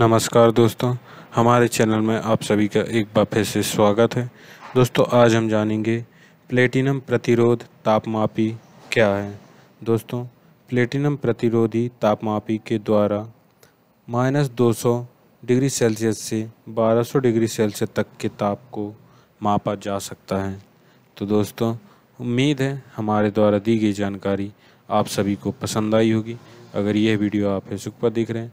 नमस्कार दोस्तों हमारे चैनल में आप सभी का एक बार फिर से स्वागत है दोस्तों आज हम जानेंगे प्लेटिनम प्रतिरोध तापमापी क्या है दोस्तों प्लेटिनम प्रतिरोधी तापमापी के द्वारा माइनस दो डिग्री सेल्सियस से 1200 डिग्री सेल्सियस तक के ताप को मापा जा सकता है तो दोस्तों उम्मीद है हमारे द्वारा दी गई जानकारी आप सभी को पसंद आई होगी अगर यह वीडियो आप फेसबुक पर देख रहे हैं